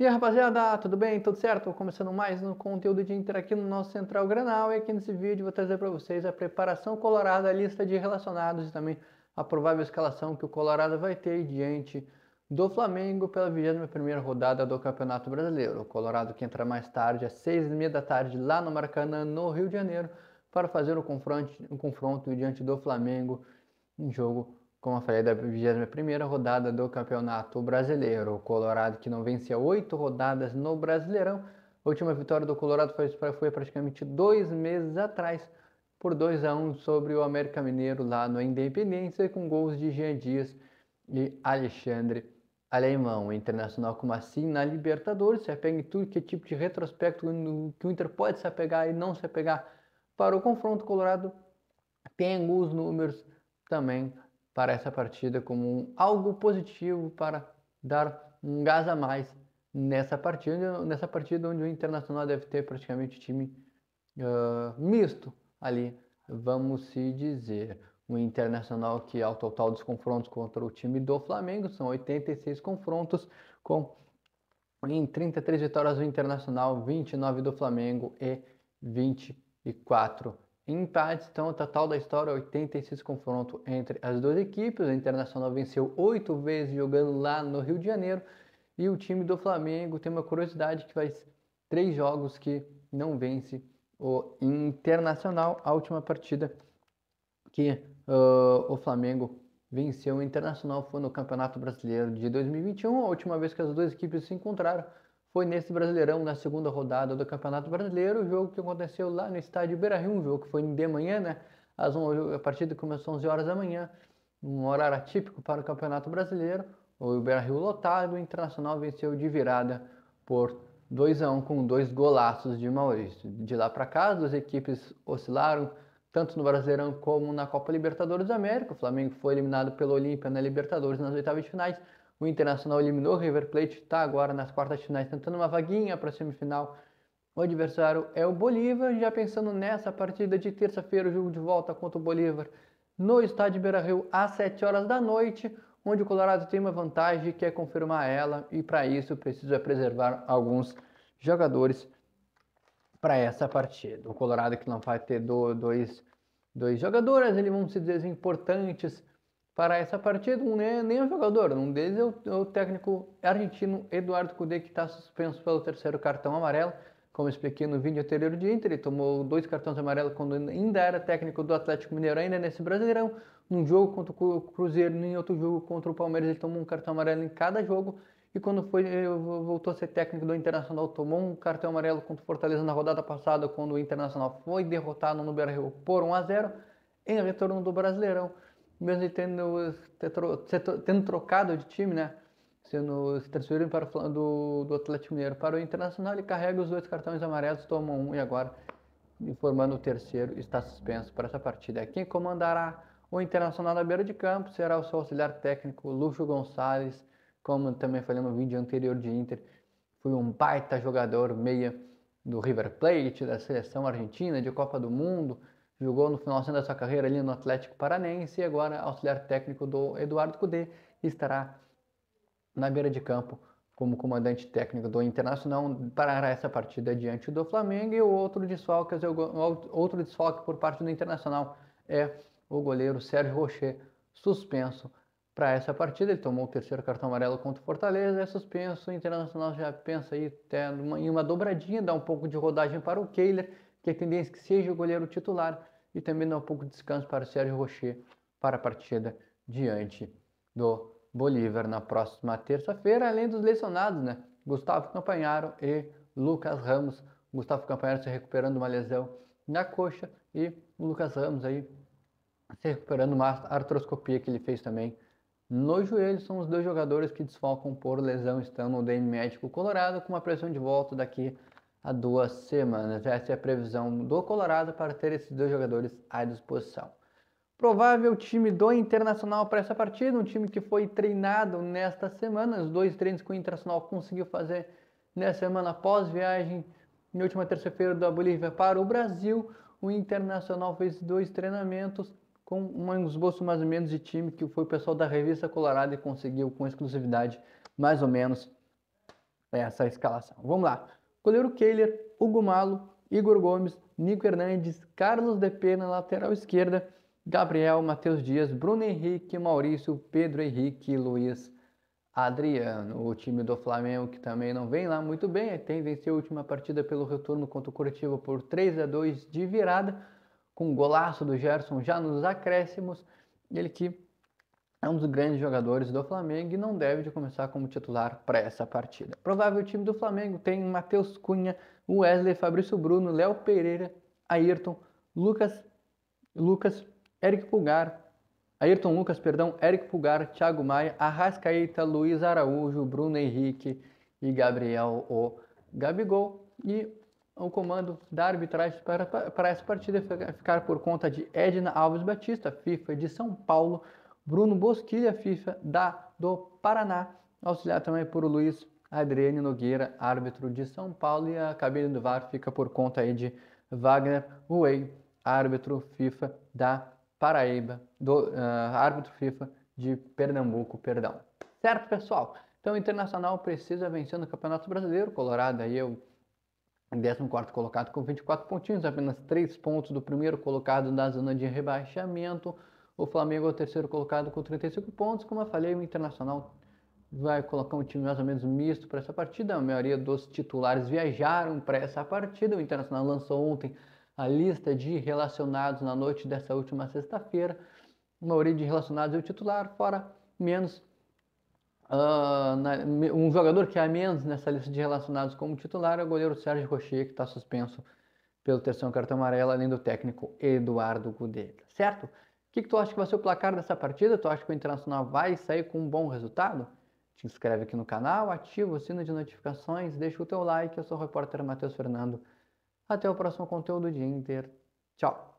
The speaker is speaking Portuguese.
E aí, rapaziada, tudo bem? Tudo certo? Começando mais no conteúdo de Inter aqui no nosso Central Granal e aqui nesse vídeo vou trazer para vocês a preparação colorada, a lista de relacionados e também a provável escalação que o Colorado vai ter diante do Flamengo pela 21ª rodada do Campeonato Brasileiro. O Colorado que entra mais tarde, às 6h30 da tarde, lá no Maracanã, no Rio de Janeiro, para fazer o confronto, o confronto diante do Flamengo, em jogo como eu falei, da 21 rodada do Campeonato Brasileiro. O Colorado que não vencia oito rodadas no Brasileirão. A última vitória do Colorado foi, foi praticamente dois meses atrás, por 2 a 1 sobre o América Mineiro lá no Independência, com gols de Jean Dias e Alexandre Alemão. O Internacional como assim na Libertadores, se apega em tudo que é tipo de retrospecto que o Inter pode se apegar e não se apegar para o confronto. O Colorado tem alguns números também para essa partida como algo positivo para dar um gás a mais nessa partida, nessa partida onde o Internacional deve ter praticamente time uh, misto ali, vamos se dizer. O Internacional que ao total dos confrontos contra o time do Flamengo são 86 confrontos com em 33 vitórias do Internacional, 29 do Flamengo e 24 Empates, então, o total da história 86 confrontos entre as duas equipes. O Internacional venceu oito vezes jogando lá no Rio de Janeiro. E o time do Flamengo tem uma curiosidade que faz três jogos que não vence o Internacional. A última partida que uh, o Flamengo venceu o Internacional foi no Campeonato Brasileiro de 2021, a última vez que as duas equipes se encontraram foi nesse Brasileirão, na segunda rodada do Campeonato Brasileiro, o jogo que aconteceu lá no estádio Beira-Rio, um jogo que foi de manhã, né? As 11, a partida começou às 11 horas da manhã, um horário atípico para o Campeonato Brasileiro. O Beira-Rio lotado, o Internacional venceu de virada por 2 a 1 com dois golaços de Maurício. De lá para cá, as equipes oscilaram tanto no Brasileirão como na Copa Libertadores da América. O Flamengo foi eliminado pelo Olímpia na Libertadores nas oitavas de finais. O Internacional eliminou o River Plate, está agora nas quartas de finais tentando uma vaguinha para a semifinal. O adversário é o Bolívar, já pensando nessa partida de terça-feira, o jogo de volta contra o Bolívar no estádio Beira-Rio às 7 horas da noite, onde o Colorado tem uma vantagem e quer confirmar ela e para isso precisa é preservar alguns jogadores para essa partida. O Colorado que não vai ter dois, dois jogadores, eles vão se dizer importantes para essa partida, um nem, nem um é jogador, um deles é o, é o técnico argentino Eduardo Cudê, que está suspenso pelo terceiro cartão amarelo. Como expliquei no vídeo anterior de Inter, ele tomou dois cartões amarelos quando ainda era técnico do Atlético Mineiro, ainda nesse Brasileirão. Num jogo contra o Cruzeiro, em outro jogo contra o Palmeiras, ele tomou um cartão amarelo em cada jogo. E quando foi, eh, voltou a ser técnico do Internacional, tomou um cartão amarelo contra o Fortaleza na rodada passada, quando o Internacional foi derrotado no Beira-Rio por 1 a 0 em retorno do Brasileirão mesmo tendo, tendo trocado de time, né? Sendo se transferido para do, do Atlético Mineiro para o Internacional, ele carrega os dois cartões amarelos, toma um e agora, informando o terceiro, está suspenso para essa partida. Quem comandará o Internacional na beira de campo será o seu auxiliar técnico Lúcio Gonçalves, como também falei no vídeo anterior de Inter, foi um baita jogador meia do River Plate, da seleção argentina, de Copa do Mundo, Jogou no final da sua carreira ali no Atlético Paranense e agora auxiliar técnico do Eduardo Cudê estará na beira de campo como comandante técnico do Internacional para essa partida diante do Flamengo e o outro desfalque, outro desfalque por parte do Internacional é o goleiro Sérgio Rocher, suspenso para essa partida. Ele tomou o terceiro cartão amarelo contra o Fortaleza, é suspenso. O Internacional já pensa aí em uma dobradinha, dá um pouco de rodagem para o Kehler que a tendência é que seja o goleiro titular e também dá um pouco de descanso para o Sérgio Rocher para a partida diante do Bolívar na próxima terça-feira, além dos lesionados, né? Gustavo Campanharo e Lucas Ramos. Gustavo Campanharo se recuperando uma lesão na coxa e o Lucas Ramos aí se recuperando uma artroscopia que ele fez também no joelho. São os dois jogadores que desfalcam por lesão, estão no DM Médico Colorado, com uma pressão de volta daqui a duas semanas. Essa é a previsão do Colorado para ter esses dois jogadores à disposição. Provável time do Internacional para essa partida, um time que foi treinado nesta semana, os dois treinos que o Internacional conseguiu fazer nessa semana após viagem na última terça-feira da Bolívia para o Brasil. O Internacional fez dois treinamentos com um esboço mais ou menos de time que foi o pessoal da revista Colorado e conseguiu com exclusividade mais ou menos essa escalação. Vamos lá. Goleiro Kehler, Hugo Malo, Igor Gomes, Nico Hernandes, Carlos De na lateral esquerda, Gabriel, Matheus Dias, Bruno Henrique, Maurício, Pedro Henrique e Luiz Adriano. O time do Flamengo que também não vem lá muito bem, tem vencido a última partida pelo retorno contra o Curitiba por 3 a 2 de virada, com golaço do Gerson já nos acréscimos, ele que é um dos grandes jogadores do Flamengo e não deve de começar como titular para essa partida. Provável time do Flamengo tem Matheus Cunha, Wesley, Fabrício Bruno, Léo Pereira, Ayrton, Lucas, Lucas, Eric Pulgar, Ayrton Lucas, perdão, Eric Pulgar, Thiago Maia, Arrascaeta, Luiz Araújo, Bruno Henrique e Gabriel O. Gabigol e o comando da arbitragem para, para essa partida ficar por conta de Edna Alves Batista, FIFA de São Paulo, Bruno Bosquilha FIFA da do Paraná, auxiliado também por Luiz Adriane Nogueira, árbitro de São Paulo, e a cabine do VAR fica por conta aí de Wagner Wei, árbitro FIFA da Paraíba, do, uh, árbitro FIFA de Pernambuco, perdão. Certo, pessoal? Então, o Internacional precisa vencer no Campeonato Brasileiro. Colorado aí é o 14 colocado com 24 pontinhos, apenas 3 pontos do primeiro colocado na zona de rebaixamento. O Flamengo é o terceiro colocado com 35 pontos. Como eu falei, o Internacional vai colocar um time mais ou menos misto para essa partida. A maioria dos titulares viajaram para essa partida. O Internacional lançou ontem a lista de relacionados na noite dessa última sexta-feira. A maioria de relacionados é o titular, fora menos uh, na, um jogador que há é menos nessa lista de relacionados como titular é o goleiro Sérgio Rocher, que está suspenso pelo terceiro cartão amarelo, além do técnico Eduardo Gudega, certo? que, que tu acha que vai ser o placar dessa partida? Tu acha que o Internacional vai sair com um bom resultado? Te inscreve aqui no canal, ativa o sino de notificações, deixa o teu like. Eu sou o repórter Matheus Fernando. Até o próximo conteúdo de Inter. Tchau!